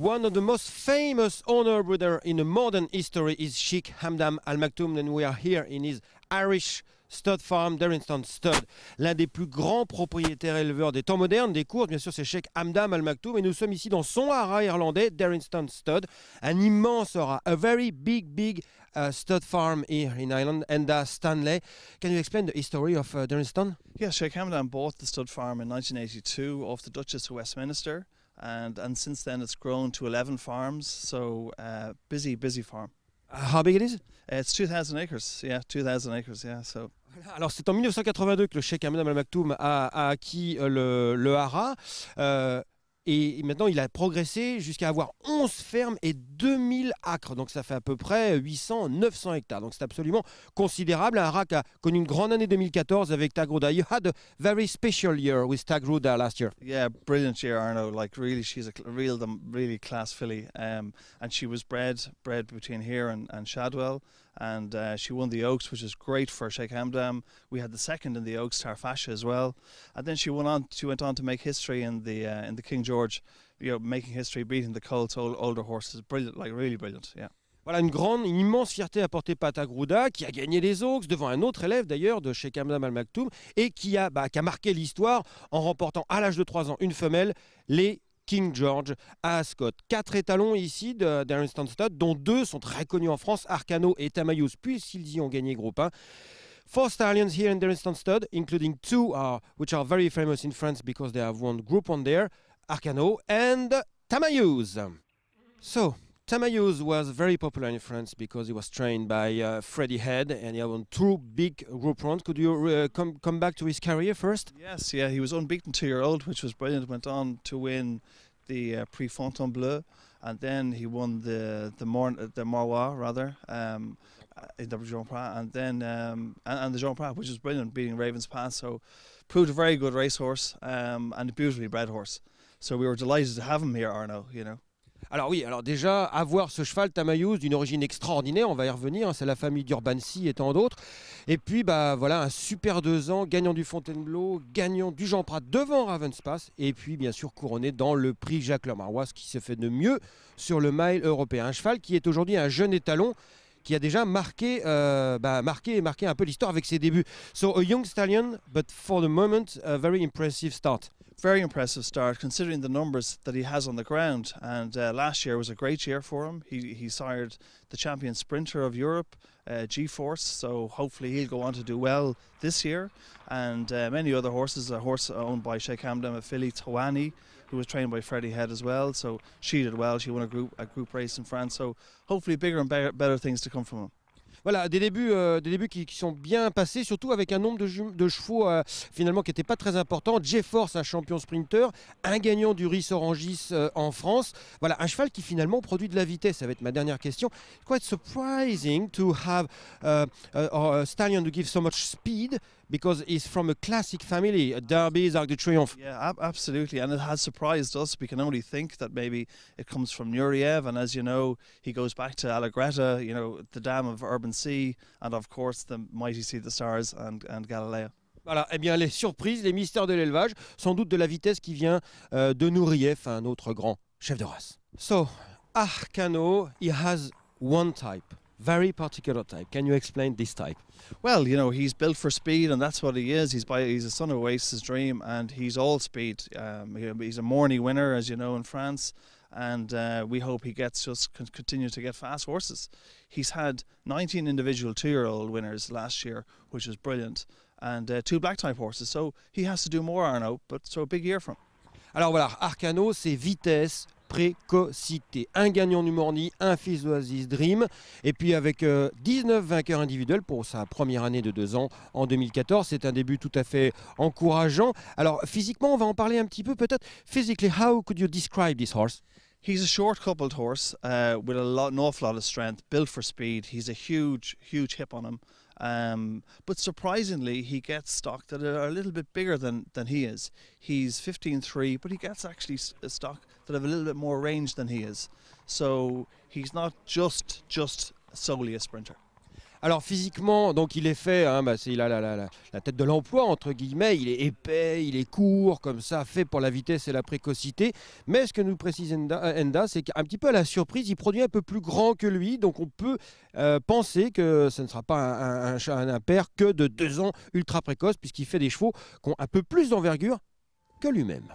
One of the most famous honor brother in the modern history is Sheikh Hamdam Al Maktoum, and we are here in his Irish stud farm, Derrington Stud, l'un des plus grands propriétaires éleveurs des temps modernes, des courses, bien sûr, c'est Sheikh Hamdam Al Maktoum, et nous sommes ici dans son hara irlandais, Derrington Stud, un immense haras, a very big, big uh, stud farm here in Ireland. And uh, Stanley, can you explain the history of uh, Derrington? Yes, Sheikh Hamdan bought the stud farm in 1982 off the Duchess of Westminster and and since then it's grown to 11 farms. So uh, busy, busy farm. Uh, how big it is? It's 2,000 acres. Yeah, 2,000 acres. Yeah, so. Alors c'est en 1982 que le Cheikh Ahmed Al Maktoum a, a, acquis euh, le, le Hara euh, et maintenant il a progressé jusqu'à avoir 11 fermes et 2000 acres. Donc ça fait à peu près 800, 900 hectares. Donc c'est absolument considérable. Arak a connu une grande année 2014 avec Tagroda. You had a very special year with Tagroda last year. Yeah, brilliant year, Arno. Like really, she's a real, um, really class filly. Um, and she was bred, bred between here and, Shadwell. and uh, she won the Oaks, which is great for Sheikh Hamdam. We had the second in the Oaks, Tarfasha as well, and then she went on. went on to make history in the uh, in the King George you know, making history, beating the Colts, older horses, brilliant, like really brilliant, yeah. Voilà une grande, une immense fierté à porter Patagruda, qui a gagné les Oaks devant un autre élève d'ailleurs de chez Kamzam Al Maktoum et qui a, bah, qui a marqué l'histoire en remportant à l'âge de 3 ans une femelle, les King George à Ascot. Quatre étalons ici d'Aaron Stud, dont deux sont très connus en France, Arcano et Tamayus, puisqu'ils y ont gagné groupe 1. Four stallions here in Darren Stud, including two which are very famous in France because they have won Group 1 there. Arcano, and Tamayuz. So, Tamayuz was very popular in France because he was trained by uh, Freddie Head and he won two big group runs. Could you uh, come, come back to his career first? Yes, yeah, he was unbeaten two year old, which was brilliant. Went on to win the uh, Prix Fontainebleau and then he won the the, Mor- uh, the Marois, rather, um, uh, in the Jean Prat, and then um, and, and, the Jean Prat, which was brilliant, beating Ravens Pass. So proved a very good racehorse um, and a beautifully bred horse. So we were delighted to have him here, you know. Alors oui, alors déjà, avoir ce cheval Tamayus d'une origine extraordinaire, on va y revenir, hein, c'est la famille d'Urbancy et tant d'autres. Et puis bah voilà, un super deux ans, gagnant du Fontainebleau, gagnant du Jean Prat devant Ravenspass, et puis bien sûr couronné dans le prix Jacques Lemarois, ce qui se fait de mieux sur le mile européen. Un cheval qui est aujourd'hui un jeune étalon qui a déjà marqué, euh, bah, marqué, marqué un peu l'histoire avec ses débuts. So a young stallion, but for the moment, a very impressive start. very impressive start considering the numbers that he has on the ground. And uh, last year was a great year for him. He he sired the champion sprinter of Europe, uh, G Force. So hopefully he'll go on to do well this year. And uh, many other horses, a horse owned by Sheikh Hamdam, a filly Tawani, who was trained by Freddie Head as well. So she did well. She won a group a group race in France. So hopefully bigger and better, better things to come from him. voilà, des débuts, euh, des débuts qui, sont bien passés, surtout avec un nombre de, chevaux euh, finalement qui n'était pas très important. Jeff force un champion sprinter, un gagnant du RIS Orangis euh, en France. Voilà, un cheval qui finalement produit de la vitesse. Ça va être ma dernière question. quite surprising to have a stallion to give so much speed because he's from a classic family, a Derby, Arc de Triomphe. Yeah, ab absolutely, and it has surprised us. We can only think that maybe it comes from Nureyev, and as you know, he goes back to Allegretta, you know, the dam of Urban Sea, and of course the mighty Sea the Stars and, and Galileo. Voilà, eh bien les surprises, les mystères de l'élevage, sans doute de la vitesse qui vient euh, de Nuriev, un autre grand chef de race. So, Arcano, he has one type. very particular type. Can you explain this type? Well, you know, he's built for speed, and that's what he is. He's by he's a son of Oasis Dream, and he's all speed. Um, he's a morning winner, as you know, in France, and uh, we hope he gets just con- continue to get fast horses. He's had 19 individual two-year-old winners last year, which was brilliant, and uh, two black type horses. So he has to do more, Arno, but so a big year from. Alors voilà, Arcano, c'est vitesse, précocité. Un gagnant du Morny, un fils d'Oasis Dream. Et puis avec 19 euh, vainqueurs individuels pour sa première année de deux ans en 2014. C'est un début tout à fait encourageant. Alors physiquement, on va en parler un petit peu peut-être. Physically, how could you describe this horse? He's a short coupled horse uh, with a lot, an awful lot of strength, built for speed. He's a huge, huge hip on him. Um, but surprisingly, he gets stock that are a little bit bigger than, than he is. He's 15.3, but he gets actually uh, stock that have a little bit more range than he is. So he's not just just solely a sprinter. Alors physiquement, donc il est fait, il hein, bah, a la, tête de l'emploi, entre guillemets, il est épais, il est court, comme ça, fait pour la vitesse et la précocité. Mais ce que nous précise Enda, euh, c'est qu'un petit peu à la surprise, il produit un peu plus grand que lui, donc on peut euh, penser que ce ne sera pas un, un, père que de deux ans ultra précoce, puisqu'il fait des chevaux qui ont un peu plus d'envergure que lui-même.